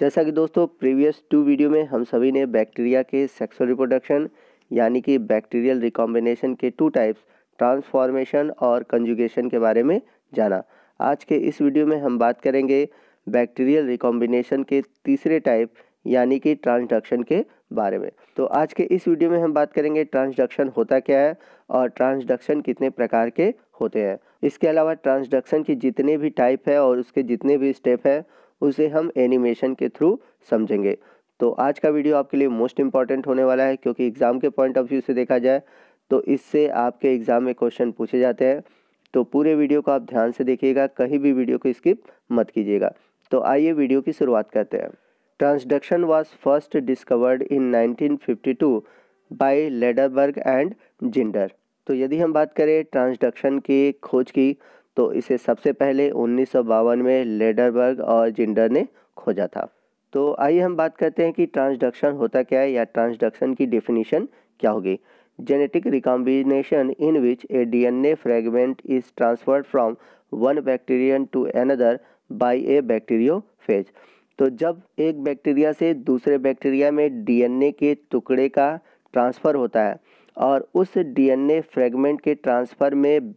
जैसा कि दोस्तों प्रीवियस टू वीडियो में हम सभी ने बैक्टीरिया के सेक्सुअल रिप्रोडक्शन यानी कि बैक्टीरियल रिकॉम्बिनेशन के टू टाइप्स ट्रांसफॉर्मेशन और कंजुगेशन के बारे में जाना आज के इस वीडियो में हम बात करेंगे बैक्टीरियल रिकॉम्बिनेशन के तीसरे टाइप यानी कि ट्रांसडक्शन के बारे में तो आज के इस वीडियो में हम बात करेंगे ट्रांसडक्शन होता क्या है और ट्रांसडक्शन कितने प्रकार के होते हैं इसके अलावा ट्रांसडक्शन की जितने भी टाइप है और उसके जितने भी स्टेप हैं उसे हम एनिमेशन के थ्रू समझेंगे तो आज का वीडियो आपके लिए मोस्ट इंपॉर्टेंट होने वाला है क्योंकि एग्ज़ाम के पॉइंट ऑफ व्यू से देखा जाए तो इससे आपके एग्ज़ाम में क्वेश्चन पूछे जाते हैं तो पूरे वीडियो को आप ध्यान से देखिएगा कहीं भी वीडियो को स्किप मत कीजिएगा तो आइए वीडियो की शुरुआत करते हैं transduction was first discovered in 1952 by Lederberg and Zinder तो यदि हम बात करें ट्रांसडक्शन की खोज की तो इसे सबसे पहले उन्नीस में लेडरबर्ग और जिंडर ने खोजा था तो आइए हम बात करते हैं कि ट्रांसडक्शन होता क्या है या ट्रांसडक्शन की डिफिनीशन क्या होगी genetic recombination in which a DNA fragment is transfer from one bacterium to another by a bacteriophage तो जब एक बैक्टीरिया से दूसरे बैक्टीरिया में डीएनए के टुकड़े का ट्रांसफ़र होता है और उस डीएनए फ्रेगमेंट के ट्रांसफ़र में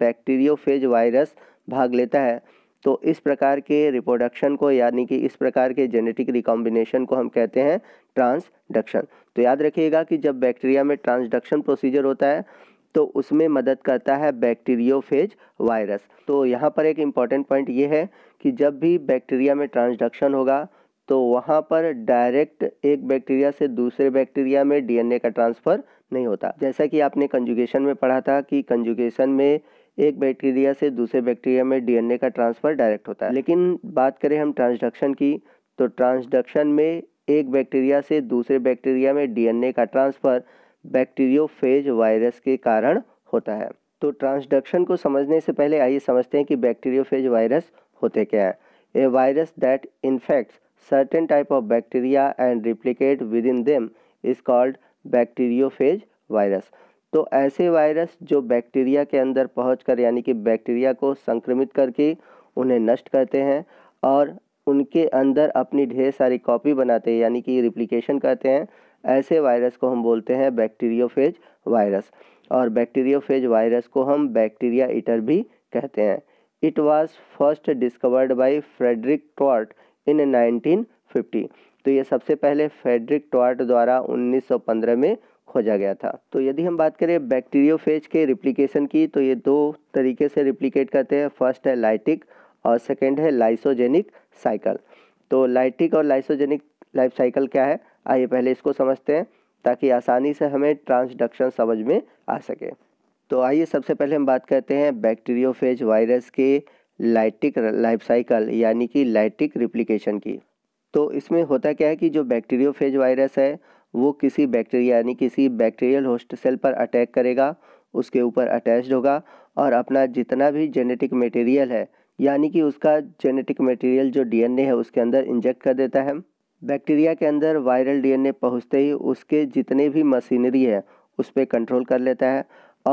फेज वायरस भाग लेता है तो इस प्रकार के रिप्रोडक्शन को यानी कि इस प्रकार के जेनेटिक रिकॉम्बिनेशन को हम कहते हैं ट्रांसडक्शन तो याद रखिएगा कि जब बैक्टीरिया में ट्रांसडक्शन प्रोसीजर होता है तो उसमें मदद करता है बैक्टीरियोफेज वायरस तो यहाँ पर एक इम्पॉर्टेंट पॉइंट ये है कि जब भी बैक्टीरिया में ट्रांसडक्शन होगा तो वहाँ पर डायरेक्ट एक बैक्टीरिया से दूसरे बैक्टीरिया में डीएनए का ट्रांसफ़र नहीं होता जैसा कि आपने कंजुगेशन में पढ़ा था कि कंजुगेशन में एक बैक्टीरिया से दूसरे बैक्टीरिया में डीएनए का ट्रांसफ़र डायरेक्ट होता है लेकिन बात करें हम ट्रांसडक्शन की तो ट्रांसडक्शन में एक बैक्टीरिया से दूसरे बैक्टीरिया में डीएनए का ट्रांसफ़र बैक्टीरियोफेज वायरस के कारण होता है तो ट्रांसडक्शन को समझने से पहले आइए समझते हैं कि बैक्टीरियोफेज वायरस होते क्या हैं a virus that infects type of bacteria and replicate within them is called bacteriophage virus तो ऐसे वायरस जो बैक्टीरिया के अंदर पहुंचकर यानी कि बैक्टीरिया को संक्रमित करके उन्हें नष्ट करते हैं और उनके अंदर अपनी ढेर सारी कॉपी बनाते हैं यानी कि रिप्लिकेशन करते हैं ऐसे वायरस को हम बोलते हैं बैक्टीरियोफेज वायरस और बैक्टीरियोफेज वायरस को हम बैक्टीरिया इटर भी कहते हैं it was first discovered by Frederick Twort in 1950 तो ये सबसे पहले फ्रेडरिक टॉर्ट द्वारा 1915 में खोजा गया था तो यदि हम बात करें बैक्टीरियोफेज के रिप्लिकेशन की तो ये दो तरीके से रिप्लिकेट करते हैं फर्स्ट है लाइटिक और सेकेंड है लाइसोजेनिक साइकिल तो लाइटिक और लाइसोजेनिक लाइफ साइकिल क्या है आइए पहले इसको समझते हैं ताकि आसानी से हमें ट्रांसडक्शन समझ में आ सके तो आइए सबसे पहले हम बात करते हैं बैक्टीरियोफेज वायरस के लाइटिक लाइफ साइकिल यानी कि लाइटिक रिप्लिकेशन की तो इसमें होता क्या है कि जो बैक्टीरियोफेज वायरस है वो किसी बैक्टीरिया यानी किसी बैक्टीरियल होस्ट सेल पर अटैक करेगा उसके ऊपर अटैच्ड होगा और अपना जितना भी जेनेटिक मटेरियल है यानी कि उसका जेनेटिक मटेरियल जो डीएनए है उसके अंदर इंजेक्ट कर देता है बैक्टीरिया के अंदर वायरल डीएनए पहुंचते ही उसके जितने भी मशीनरी है उस पर कंट्रोल कर लेता है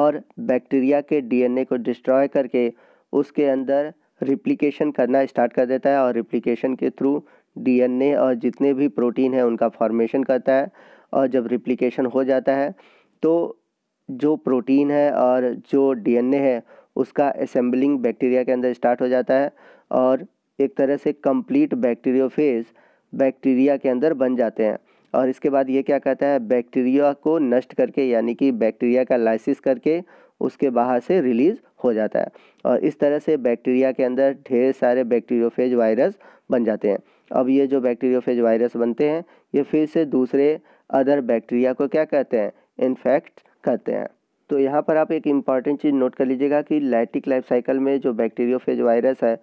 और बैक्टीरिया के डीएनए को डिस्ट्रॉय करके उसके अंदर रिप्लिकेशन करना स्टार्ट कर देता है और रिप्लिकेशन के थ्रू डीएनए और जितने भी प्रोटीन है उनका फॉर्मेशन करता है और जब रिप्लिकेशन हो जाता है तो जो प्रोटीन है और जो डीएनए है उसका असेंबलिंग बैक्टीरिया के अंदर स्टार्ट हो जाता है और एक तरह से कंप्लीट बैक्टीरियोफेज बैक्टीरिया के अंदर बन जाते हैं और इसके बाद ये क्या कहता है बैक्टीरिया को नष्ट करके यानी कि बैक्टीरिया का लाइसिस करके उसके बाहर से रिलीज़ हो जाता है और इस तरह से बैक्टीरिया के अंदर ढेर सारे बैक्टीरियोफेज वायरस बन जाते हैं अब ये जो बैक्टीरियोफेज वायरस बनते हैं ये फिर से दूसरे अदर बैक्टीरिया को क्या कहते हैं इन्फेक्ट करते हैं तो यहाँ पर आप एक इम्पॉर्टेंट चीज़ नोट कर लीजिएगा कि लाइटिक लाइफ साइकिल में जो बैक्टीरियोफेज वायरस है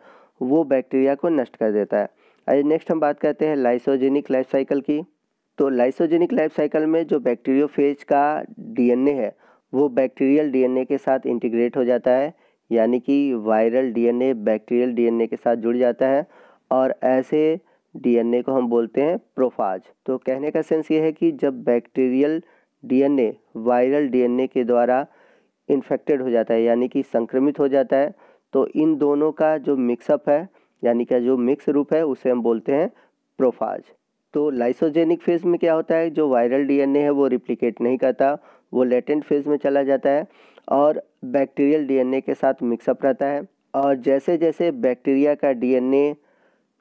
वो बैक्टीरिया को नष्ट कर देता है आइए नेक्स्ट हम बात करते हैं लाइसोजेनिक लाइफ साइकिल की तो लाइसोजेनिक लाइफ साइकिल में जो बैक्टीरियोफेज का डीएनए है वो बैक्टीरियल डीएनए के साथ इंटीग्रेट हो जाता है यानी कि वायरल डीएनए बैक्टीरियल डीएनए के साथ जुड़ जाता है और ऐसे डीएनए को हम बोलते हैं प्रोफाज तो कहने का सेंस ये है कि जब बैक्टीरियल डीएनए वायरल डीएनए के द्वारा इन्फेक्टेड हो जाता है यानी कि संक्रमित हो जाता है तो इन दोनों का जो मिक्सअप है यानी कि जो मिक्स रूप है उसे हम बोलते हैं प्रोफाज तो लाइसोजेनिक फेज में क्या होता है जो वायरल डीएनए है वो रिप्लिकेट नहीं करता वो लेटेंट फेज में चला जाता है और बैक्टीरियल डीएनए के साथ मिक्सअप रहता है और जैसे जैसे बैक्टीरिया का डीएनए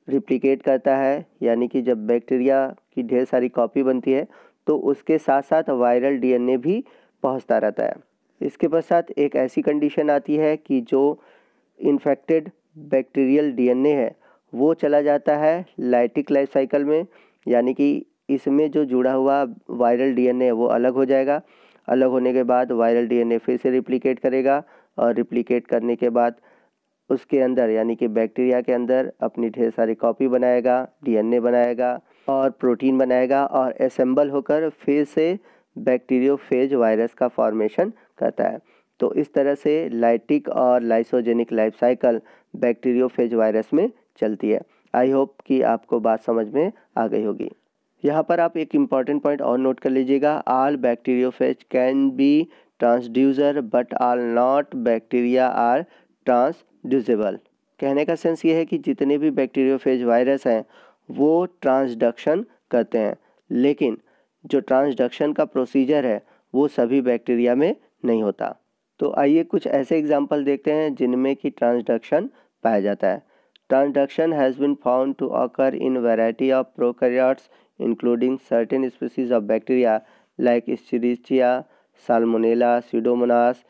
रिप्लिकेट करता है यानी कि जब बैक्टीरिया की ढेर सारी कॉपी बनती है तो उसके साथ साथ वायरल डीएनए भी पहुंचता रहता है इसके पश्चात एक ऐसी कंडीशन आती है कि जो इन्फेक्टेड बैक्टीरियल डीएनए है वो चला जाता है लाइटिक लाइफ साइकिल में यानी कि इसमें जो जुड़ा हुआ वायरल डीएनए है वो अलग हो जाएगा अलग होने के बाद वायरल डीएनए फिर से रिप्लिकेट करेगा और रिप्लिकेट करने के बाद उसके अंदर यानी कि बैक्टीरिया के अंदर अपनी ढेर सारी कॉपी बनाएगा डीएनए बनाएगा और प्रोटीन बनाएगा और असेंबल होकर फिर से बैक्टीरियोफेज वायरस का फॉर्मेशन करता है तो इस तरह से लाइटिक और lysogenic life cycle bacteriophage virus में चलती है आई होप कि आपको बात समझ में आ गई होगी यहाँ पर आप एक इम्पॉर्टेंट पॉइंट और नोट कर लीजिएगा all bacteriophage can be transducer but all not bacteria are transducible कहने का सेंस ये है कि जितने भी बैक्टीरियोफेज वायरस हैं वो ट्रांसडक्शन करते हैं लेकिन जो ट्रांसडक्शन का प्रोसीजर है वो सभी बैक्टीरिया में नहीं होता तो आइए कुछ ऐसे एग्जाम्पल देखते हैं जिनमें कि ट्रांसडक्शन पाया जाता है transduction has been found to occur in variety of prokaryotes including certain species of bacteria like Escherichia Salmonella Pseudomonas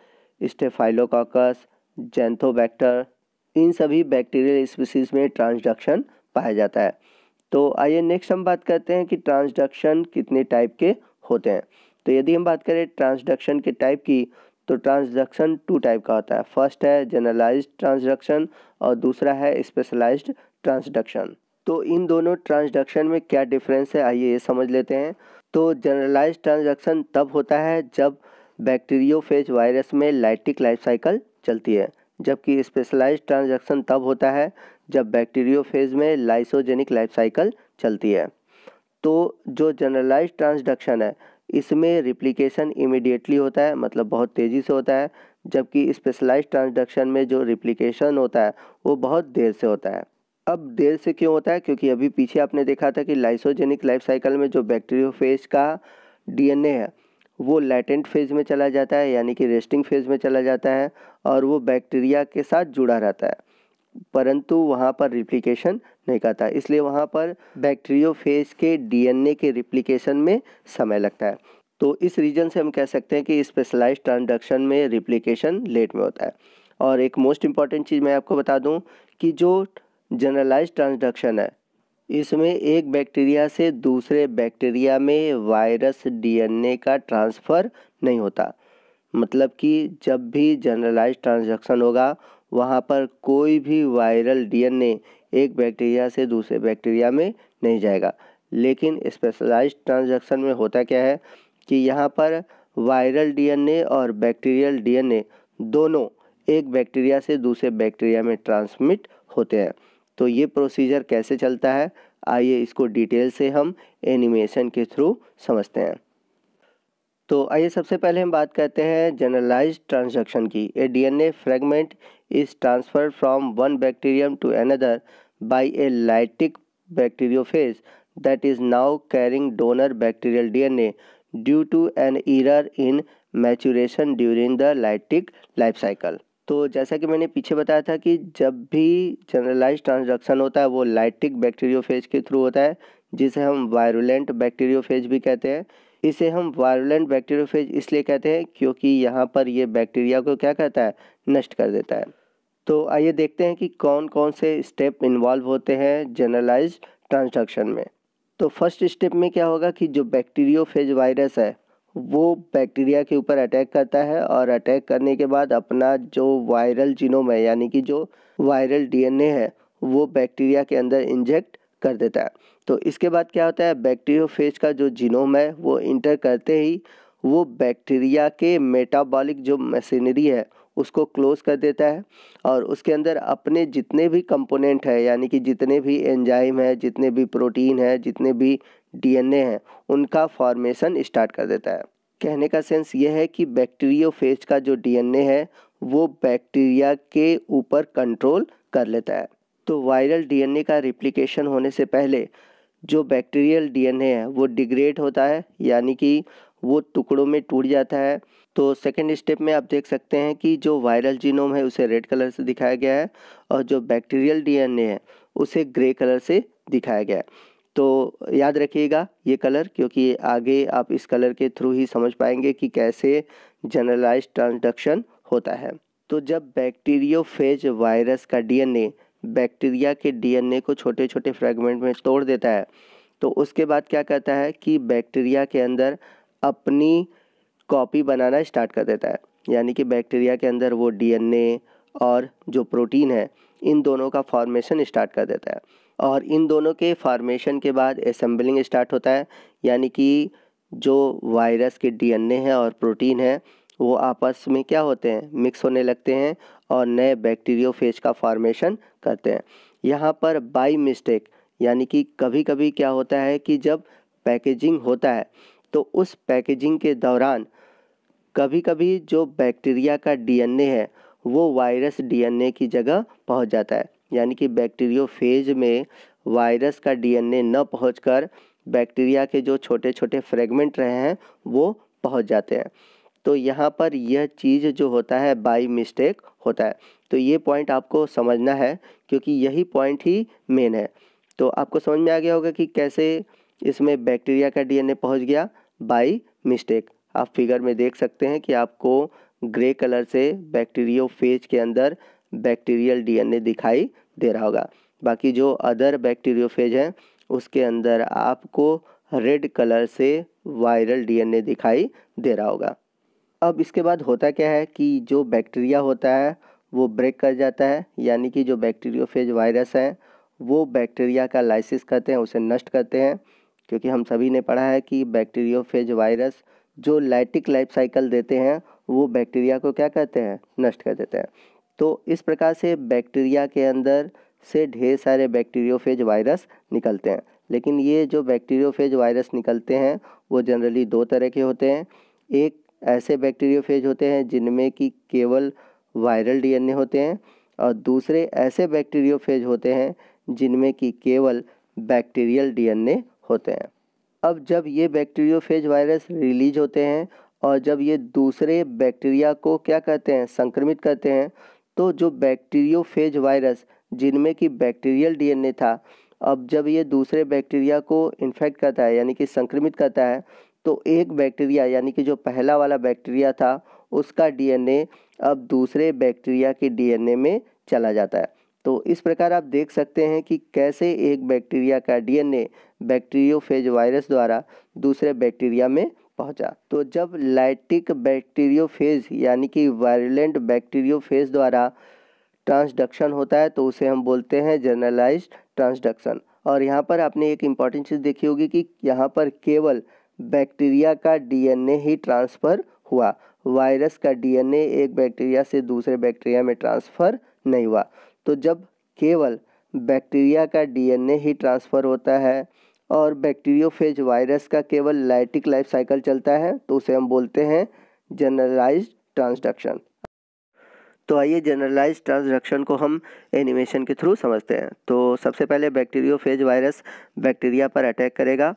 Staphylococcus Xanthobacter इन सभी बैक्टीरियल स्पीसीज में ट्रांसडक्शन पाया जाता है तो आइए नेक्स्ट हम बात करते हैं कि ट्रांसडक्शन कितने टाइप के होते हैं तो यदि हम बात करें ट्रांसडक्शन के टाइप की तो ट्रांसडक्शन टू टाइप का होता है फर्स्ट है जनरलाइज ट्रांसडक्शन और दूसरा है स्पेशलाइज्ड ट्रांसडक्शन तो इन दोनों ट्रांसडक्शन में क्या डिफरेंस है आइए ये समझ लेते हैं तो जनरलाइज ट्रांसडक्शन तब होता है जब बैक्टीरियोफेज वायरस में लाइटिक लाइफ साइकिल चलती है जबकि स्पेशलाइज्ड ट्रांजैक्शन तब होता है जब बैक्टीरियो फेज में लाइसोजेनिक लाइफ साइकिल चलती है तो जो जनरलाइज ट्रांसडक्शन है इसमें रिप्लिकेशन इमिडिएटली होता है मतलब बहुत तेज़ी से होता है जबकि स्पेशलाइज ट्रांसडक्शन में जो रिप्लिकेशन होता है वो बहुत देर से होता है अब देर से क्यों होता है क्योंकि अभी पीछे आपने देखा था कि लाइसोजेनिक लाइफ साइकिल में जो बैक्टीरियो फेज का डीएनए है वो लेटेंट फेज़ में चला जाता है यानी कि रेस्टिंग फेज़ में चला जाता है और वो बैक्टीरिया के साथ जुड़ा रहता है परंतु वहाँ पर रिप्लिकेशन नहीं करता इसलिए वहाँ पर बैक्टीरियो फेज के डीएनए के रिप्लिकेशन में समय लगता है तो इस रीजन से हम कह सकते हैं कि स्पेशलाइज ट्रांडक्शन में रिप्लिकेशन लेट में होता है और एक मोस्ट इम्पॉर्टेंट चीज़ मैं आपको बता दूँ कि जो जनरलाइज ट्रांसडक्शन है इसमें एक बैक्टीरिया से दूसरे बैक्टीरिया में वायरस डीएनए का ट्रांसफ़र नहीं होता मतलब कि जब भी जनरलाइज ट्रांजेक्शन होगा वहाँ पर कोई भी वायरल डीएनए एक बैक्टीरिया से दूसरे बैक्टीरिया में नहीं जाएगा लेकिन स्पेशलाइज ट्रांजेक्शन में होता क्या है कि यहाँ पर वायरल डीएनए और बैक्टीरियल डीएनए दोनों एक बैक्टीरिया से दूसरे बैक्टीरिया में ट्रांसमिट होते हैं तो ये प्रोसीजर कैसे चलता है आइए इसको डिटेल से हम एनिमेशन के थ्रू समझते हैं तो आइए सबसे पहले हम बात करते हैं जनरलाइज ट्रांजेक्शन की a DNA fragment is transfer from one bacterium to another by a lytic bacteriophage now carrying donor bacterial D N A due to an error in maturation during the lytic life cycle तो जैसा कि मैंने पीछे बताया था कि जब भी जनरलाइज ट्रांसडक्शन होता है वो लाइटिक बैक्टीरियोफेज के थ्रू होता है जिसे हम वायरुलेंट बैक्टीरियोफेज भी कहते हैं इसे हम वायरुलेंट बैक्टीरियोफेज इसलिए कहते हैं क्योंकि यहाँ पर ये बैक्टीरिया को क्या कहता है नष्ट कर देता है तो आइए देखते हैं कि कौन कौन से स्टेप इन्वॉल्व होते हैं जनरलाइज ट्रांसडक्शन में तो फर्स्ट स्टेप में क्या होगा कि जो बैक्टीरियोफेज वायरस है वो बैक्टीरिया के ऊपर अटैक करता है और अटैक करने के बाद अपना जो वायरल जीनोम है यानी कि जो वायरल डीएनए है वो बैक्टीरिया के अंदर इंजेक्ट कर देता है तो इसके बाद क्या होता है बैक्टीरियोफेज का जो जीनोम है वो इंटर करते ही वो बैक्टीरिया के मेटाबॉलिक जो मशीनरी है उसको क्लोज कर देता है और उसके अंदर अपने जितने भी कंपोनेंट है यानी कि जितने भी एंजाइम है जितने भी प्रोटीन है जितने भी डीएनए हैं उनका फॉर्मेशन स्टार्ट कर देता है कहने का सेंस ये है कि बैक्टीरियोफेज का जो डीएनए है वो बैक्टीरिया के ऊपर कंट्रोल कर लेता है तो वायरल डीएनए का रिप्लिकेशन होने से पहले जो बैक्टीरियल डीएनए है वो डिग्रेड होता है यानी कि वो टुकड़ों में टूट जाता है तो सेकेंड स्टेप में आप देख सकते हैं कि जो वायरल जीनोम है उसे रेड कलर से दिखाया गया है और जो बैक्टीरियल डीएनए है उसे ग्रे कलर से दिखाया गया है तो याद रखिएगा ये कलर क्योंकि आगे आप इस कलर के थ्रू ही समझ पाएंगे कि कैसे जनरलाइज ट्रांसडक्शन होता है तो जब बैक्टीरियोफेज वायरस का डीएनए बैक्टीरिया के डीएनए को छोटे छोटे फ्रैगमेंट में तोड़ देता है तो उसके बाद क्या करता है कि बैक्टीरिया के अंदर अपनी कॉपी बनाना स्टार्ट कर देता है यानी कि बैक्टीरिया के अंदर वो डीएनए और जो प्रोटीन है इन दोनों का फॉर्मेशन स्टार्ट कर देता है और इन दोनों के फार्मेशन के बाद असम्बलिंग स्टार्ट होता है यानी कि जो वायरस के डीएनए हैं और प्रोटीन है वो आपस में क्या होते हैं मिक्स होने लगते हैं और नए बैक्टीरियोफेज का फॉर्मेशन करते हैं यहाँ पर बाई मिस्टेक यानी कि कभी कभी क्या होता है कि जब पैकेजिंग होता है तो उस पैकेजिंग के दौरान कभी कभी जो बैक्टीरिया का डीएनए है वो वायरस डीएनए की जगह पहुँच जाता है यानी कि बैक्टीरियोफेज में वायरस का डीएनए न पहुंचकर बैक्टीरिया के जो छोटे छोटे फ्रेगमेंट रहे हैं वो पहुंच जाते हैं तो यहाँ पर यह चीज़ जो होता है बाई मिस्टेक होता है तो ये पॉइंट आपको समझना है क्योंकि यही पॉइंट ही मेन है तो आपको समझ में आ गया होगा कि कैसे इसमें बैक्टीरिया का डीएनए पहुंच गया बाई मिस्टेक आप फिगर में देख सकते हैं कि आपको ग्रे कलर से बैक्टीरियो फेज के अंदर बैक्टीरियल डीएनए दिखाई दे रहा होगा बाकी जो अदर बैक्टीरियोफेज हैं उसके अंदर आपको रेड कलर से वायरल डीएनए दिखाई दे रहा होगा अब इसके बाद होता क्या है कि जो बैक्टीरिया होता है वो ब्रेक कर जाता है यानी कि जो बैक्टीरियोफेज वायरस हैं वो बैक्टीरिया का लाइसिस करते हैं उसे नष्ट करते हैं क्योंकि हम सभी ने पढ़ा है कि बैक्टीरियोफेज वायरस जो लाइटिक लाइफ साइकिल देते हैं वो बैक्टीरिया को क्या करते हैं नष्ट कर देते हैं तो इस प्रकार से बैक्टीरिया के अंदर से ढेर सारे बैक्टीरियोफेज वायरस निकलते हैं लेकिन ये जो बैक्टीरियोफेज वायरस निकलते हैं वो जनरली दो तरह के होते हैं एक ऐसे बैक्टीरियोफेज होते हैं जिनमें कि केवल वायरल डीएनए होते हैं और दूसरे ऐसे बैक्टीरियोफेज होते हैं जिनमें कि केवल बैक्टीरियल डीएनए होते हैं अब जब ये बैक्टीरियोफेज वायरस रिलीज होते हैं और जब ये दूसरे बैक्टीरिया को क्या करते हैं संक्रमित करते हैं दोस्तों जो बैक्टीरियोफेज वायरस जिनमें कि बैक्टीरियल डीएनए था अब जब ये दूसरे बैक्टीरिया को इन्फेक्ट करता है यानी कि संक्रमित करता है तो एक बैक्टीरिया यानी कि जो पहला वाला बैक्टीरिया था उसका डीएनए अब दूसरे बैक्टीरिया के डीएनए में चला जाता है तो इस प्रकार आप देख सकते हैं कि कैसे एक बैक्टीरिया का डीएनए बैक्टीरियोफेज वायरस द्वारा दूसरे बैक्टीरिया में पहुंचा तो जब लाइटिक बैक्टीरियोफेज यानी कि वायरलेंट बैक्टीरियोफेज द्वारा ट्रांसडक्शन होता है तो उसे हम बोलते हैं जर्नलाइज ट्रांसडक्शन और यहाँ पर आपने एक इम्पॉर्टेंट चीज़ देखी होगी कि यहाँ पर केवल बैक्टीरिया का डीएनए ही ट्रांसफ़र हुआ वायरस का डीएनए एक बैक्टीरिया से दूसरे बैक्टीरिया में ट्रांसफ़र नहीं हुआ तो जब केवल बैक्टीरिया का डीएनए ही ट्रांसफ़र होता है और बैक्टीरियोफेज वायरस का केवल लाइटिक लाइफ साइकिल चलता है तो उसे हम बोलते हैं जनरलाइज ट्रांसडक्शन तो आइए जनरलाइज ट्रांसडक्शन को हम एनिमेशन के थ्रू समझते हैं तो सबसे पहले बैक्टीरियोफेज वायरस बैक्टीरिया पर अटैक करेगा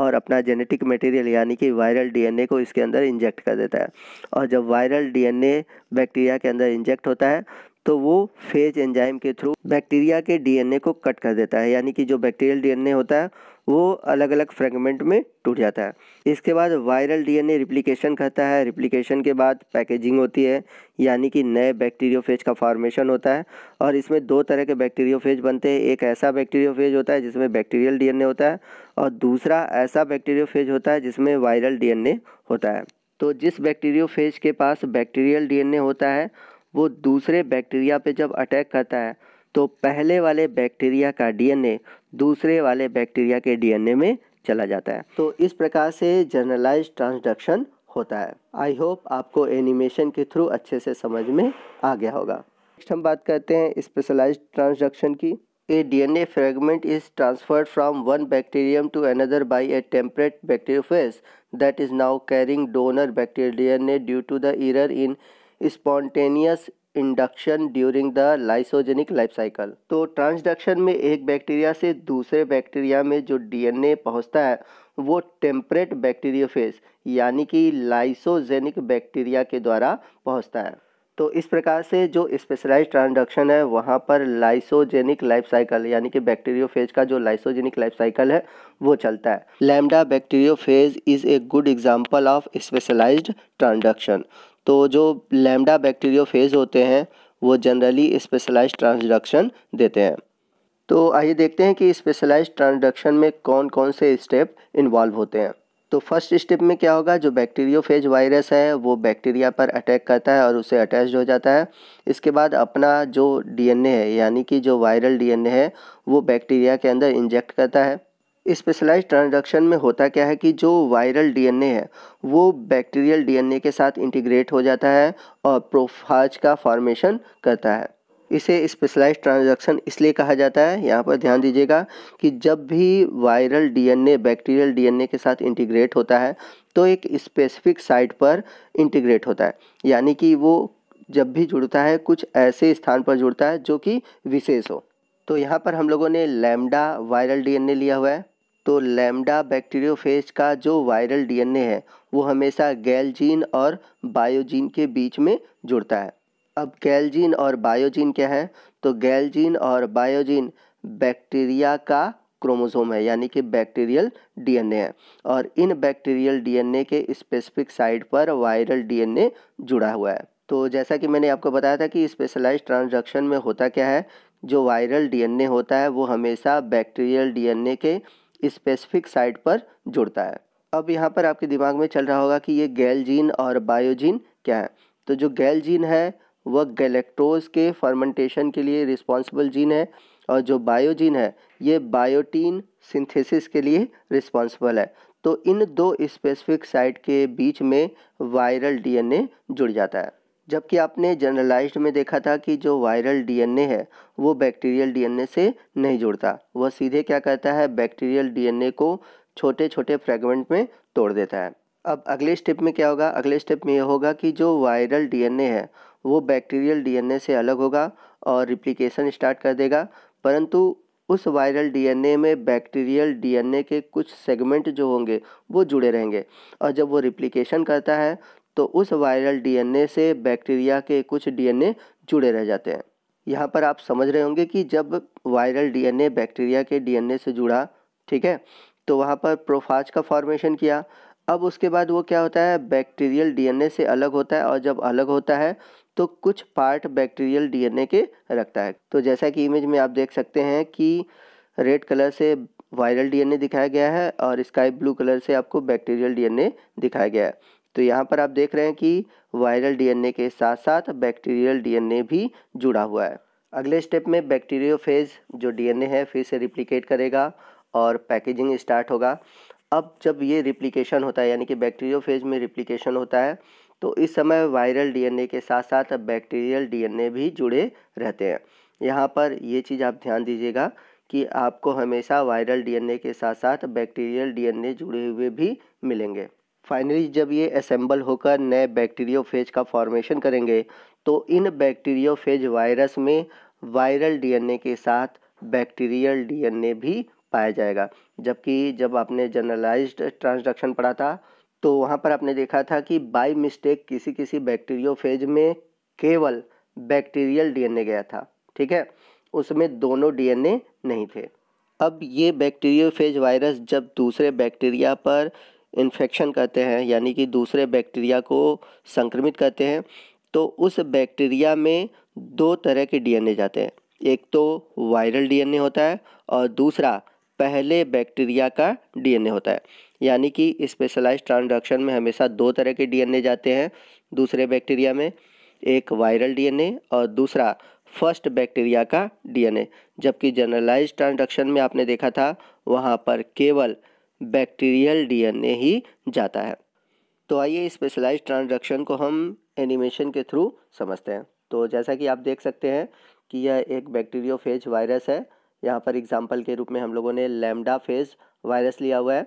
और अपना जेनेटिक मटेरियल यानी कि वायरल डीएनए को इसके अंदर इंजेक्ट कर देता है और जब वायरल डीएनए बैक्टीरिया के अंदर इंजेक्ट होता है तो वो फेज एंजाइम के थ्रू बैक्टीरिया के डीएनए को कट कर देता है यानी कि जो बैक्टीरियल डीएनए होता है वो अलग अलग फ्रेगमेंट में टूट जाता है इसके बाद वायरल डीएनए रिप्लिकेशन करता है रिप्लिकेशन के बाद पैकेजिंग होती है यानी कि नए बैक्टीरियोफेज का फॉर्मेशन होता है और इसमें दो तरह के बैक्टीरियोफेज बनते हैं एक ऐसा बैक्टीरियोफेज होता है जिसमें बैक्टीरियल डीएनए होता है और दूसरा ऐसा बैक्टीरियोफेज होता है जिसमें वायरल डी होता है तो जिस बैक्टीरियोफेज के पास बैक्टीरियल डी होता है वो दूसरे बैक्टीरिया पे जब अटैक करता है तो पहले वाले बैक्टीरिया का डीएनए दूसरे वाले बैक्टीरिया के डीएनए में चला जाता है तो इस प्रकार से जर्नलाइज ट्रांसडक्शन होता है आई होप आपको एनिमेशन के थ्रू अच्छे से समझ में आ गया होगा नेक्स्ट हम बात करते हैं स्पेशलाइज ट्रांसडक्शन की A DNA fragment is transferred from one bacterium to another by a temperate bacteriophage that is now carrying donor bacterial DNA due to the error in spontaneous induction during the lysogenic life cycle तो transduction में एक bacteria से दूसरे bacteria में जो DNA पहुंचता है वो टेम्परेट बैक्टीरियोफेज यानी कि लाइसोजेनिक बैक्टीरिया के द्वारा पहुंचता है तो इस प्रकार से जो स्पेशलाइज ट्रांडक्शन है वहाँ पर लाइसोजेनिक लाइफ साइकिल यानी कि बैक्टीरियोफेज का जो लाइसोजेनिक लाइफ साइकिल है वो चलता है lambda bacteriophage is a good example of specialize transduction तो जो लैम्डा बैक्टीरियोफेज होते हैं वो जनरली स्पेशलाइज ट्रांसडक्शन देते हैं तो आइए देखते हैं कि स्पेशलाइज ट्रांसडक्शन में कौन कौन से स्टेप इन्वॉल्व होते हैं तो फर्स्ट स्टेप में क्या होगा जो बैक्टीरियोफेज वायरस है वो बैक्टीरिया पर अटैक करता है और उसे अटैच हो जाता है इसके बाद अपना जो डीएनए है यानी कि जो वायरल डीएनए है वो बैक्टीरिया के अंदर इंजेक्ट करता है स्पेशलाइज ट्रांजैक्शन में होता क्या है कि जो वायरल डीएनए है वो बैक्टीरियल डीएनए के साथ इंटीग्रेट हो जाता है और प्रोफाज का फॉर्मेशन करता है इसे स्पेशलाइज ट्रांजैक्शन इसलिए कहा जाता है यहाँ पर ध्यान दीजिएगा कि जब भी वायरल डीएनए बैक्टीरियल डीएनए के साथ इंटीग्रेट होता है तो एक स्पेसिफिक साइट पर इंटीग्रेट होता है यानी कि वो जब भी जुड़ता है कुछ ऐसे स्थान पर जुड़ता है जो कि विशेष हो तो यहाँ पर हम लोगों ने लैमडा वायरल डी लिया हुआ है तो लैमडा बैक्टीरियोफेज का जो वायरल डीएनए है वो हमेशा गैलजीन और बायोजीन के बीच में जुड़ता है अब गैलजीन और बायोजीन क्या है तो गैलजीन और बायोजीन बैक्टीरिया का क्रोमोसोम है यानी कि बैक्टीरियल डीएनए है और इन बैक्टीरियल डीएनए के स्पेसिफिक साइट पर वायरल डीएनए जुड़ा हुआ है तो जैसा कि मैंने आपको बताया था कि स्पेशलाइज ट्रांजेक्शन में होता क्या है जो वायरल डीएनए होता है वो हमेशा बैक्टीरियल डीएनए के स्पेसिफिक साइट पर जुड़ता है अब यहाँ पर आपके दिमाग में चल रहा होगा कि ये गैलजीन और बायोजीन क्या है तो जो गैलजीन है वह गैलेक्टोज के फर्मेंटेशन के लिए रिस्पॉन्सिबल जीन है और जो बायोजीन है ये बायोटीन सिंथेसिस के लिए रिस्पॉन्सिबल है तो इन दो स्पेसिफिक साइट के बीच में वायरल डीएनए जुड़ जाता है जबकि आपने जनरलाइज्ड में देखा था कि जो वायरल डीएनए है वो बैक्टीरियल डीएनए से नहीं जुड़ता वह सीधे क्या करता है बैक्टीरियल डीएनए को छोटे छोटे फ्रेगमेंट में तोड़ देता है अब अगले स्टेप में क्या होगा अगले स्टेप में ये होगा कि जो वायरल डीएनए है वो बैक्टीरियल डीएनए से अलग होगा और रिप्लिकेशन स्टार्ट कर देगा परंतु उस वायरल डीएनए में बैक्टीरियल डीएनए के कुछ सेगमेंट जो होंगे वो जुड़े रहेंगे और जब वो रिप्लिकेशन करता है तो उस वायरल डीएनए से बैक्टीरिया के कुछ डीएनए जुड़े रह जाते हैं यहाँ पर आप समझ रहे होंगे कि जब वायरल डीएनए बैक्टीरिया के डीएनए से जुड़ा ठीक है तो वहाँ पर प्रोफाज का फॉर्मेशन किया अब उसके बाद वो क्या होता है बैक्टीरियल डीएनए से अलग होता है और जब अलग होता है तो कुछ पार्ट बैक्टीरियल डीएनए के रखता है तो जैसा कि इमेज में आप देख सकते हैं कि रेड कलर से वायरल डीएनए दिखाया गया है और स्काई ब्लू कलर से आपको बैक्टीरियल डीएनए दिखाया गया है तो यहाँ पर आप देख रहे हैं कि वायरल डीएनए के साथ साथ बैक्टीरियल डीएनए भी जुड़ा हुआ है अगले स्टेप में बैक्टीरियोफेज जो डीएनए है फिर से रिप्लिकेट करेगा और पैकेजिंग स्टार्ट होगा अब जब ये रिप्लिकेशन होता है यानी कि बैक्टीरियोफेज में रिप्लिकेशन होता है तो इस समय वायरल डीएनए के साथ साथ अब बैक्टीरियल डीएनए भी जुड़े रहते हैं यहाँ पर ये चीज़ आप ध्यान दीजिएगा कि आपको हमेशा वायरल डीएनए के साथ साथ बैक्टीरियल डीएनए जुड़े हुए भी मिलेंगे फाइनली जब ये असेंबल होकर नए बैक्टीरियोफेज का फॉर्मेशन करेंगे तो इन बैक्टीरियोफेज वायरस में वायरल डीएनए के साथ बैक्टीरियल डीएनए भी पाया जाएगा जबकि जब आपने जनरलाइज्ड ट्रांसडक्शन पढ़ा था तो वहाँ पर आपने देखा था कि बाय मिस्टेक किसी किसी बैक्टीरियोफेज में केवल बैक्टीरियल डीएनए गया था ठीक है उसमें दोनों डीएनए नहीं थे अब ये बैक्टीरियोफेज वायरस जब दूसरे बैक्टीरिया पर इन्फेक्शन करते हैं यानी कि दूसरे बैक्टीरिया को संक्रमित करते हैं तो उस बैक्टीरिया में दो तरह के डीएनए जाते हैं एक तो वायरल डीएनए होता है और दूसरा पहले बैक्टीरिया का डीएनए होता है यानी कि स्पेशलाइज ट्रांसडक्शन में हमेशा दो तरह के डीएनए जाते हैं दूसरे बैक्टीरिया में एक वायरल डीएनए और दूसरा फर्स्ट बैक्टीरिया का डीएनए जबकि जनरलाइज ट्रांसडक्शन में आपने देखा था वहाँ पर केवल बैक्टीरियल डीएनए ही जाता है तो आइए स्पेशलाइज ट्रांसडक्शन को हम एनिमेशन के थ्रू समझते हैं तो जैसा कि आप देख सकते हैं कि यह एक बैक्टीरियोफेज वायरस है यहाँ पर एग्जाम्पल के रूप में हम लोगों ने लेमडा फेज वायरस लिया हुआ है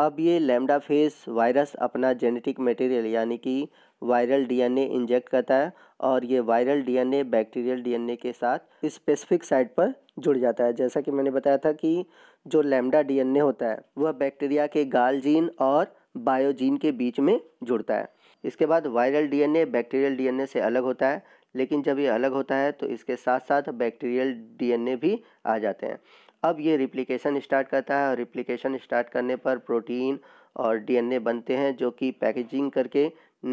अब ये लेमडा फेस वायरस अपना जेनेटिक मटेरियल यानी कि वायरल डीएनए इंजेक्ट करता है और ये वायरल डीएनए बैक्टीरियल डीएनए के साथ स्पेसिफिक साइट पर जुड़ जाता है जैसा कि मैंने बताया था कि जो लेमडा डीएनए होता है वह बैक्टीरिया के गाल जीन और बायोजीन के बीच में जुड़ता है इसके बाद वायरल डीएनए बैक्टीरियल डीएनए से अलग होता है लेकिन जब ये अलग होता है तो इसके साथ साथ बैक्टीरियल डीएनए भी आ जाते हैं अब ये रिप्लिकेशन स्टार्ट करता है और रिप्लिकेशन स्टार्ट करने पर प्रोटीन और डीएनए बनते हैं जो कि पैकेजिंग करके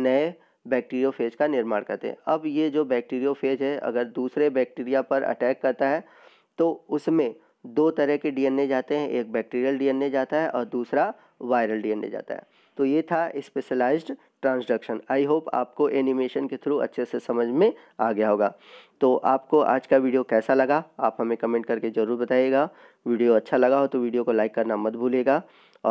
नए बैक्टीरियोफेज का निर्माण करते हैं अब ये जो बैक्टीरियोफेज है अगर दूसरे बैक्टीरिया पर अटैक करता है तो उसमें दो तरह के डीएनए जाते हैं एक बैक्टीरियल डीएनए जाता है और दूसरा वायरल डीएनए जाता है तो ये था स्पेशलाइज्ड ट्रांसडक्शन आई होप आपको एनिमेशन के थ्रू अच्छे से समझ में आ गया होगा तो आपको आज का वीडियो कैसा लगा आप हमें कमेंट करके ज़रूर बताइएगा वीडियो अच्छा लगा हो तो वीडियो को लाइक करना मत भूलिएगा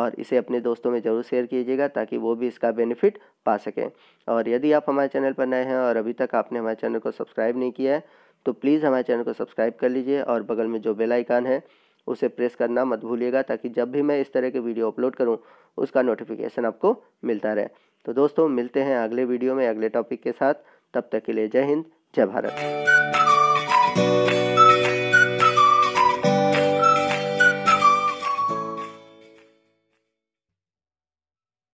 और इसे अपने दोस्तों में ज़रूर शेयर कीजिएगा ताकि वो भी इसका बेनिफिट पा सकें और यदि आप हमारे चैनल पर नए हैं और अभी तक आपने हमारे चैनल को सब्सक्राइब नहीं किया है तो प्लीज़ हमारे चैनल को सब्सक्राइब कर लीजिए और बगल में जो बेल आइकन है उसे प्रेस करना मत भूलिएगा ताकि जब भी मैं इस तरह के वीडियो अपलोड करूँ उसका नोटिफिकेशन आपको मिलता रहे तो दोस्तों मिलते हैं अगले वीडियो में अगले टॉपिक के साथ तब तक के लिए जय हिंद जय भारत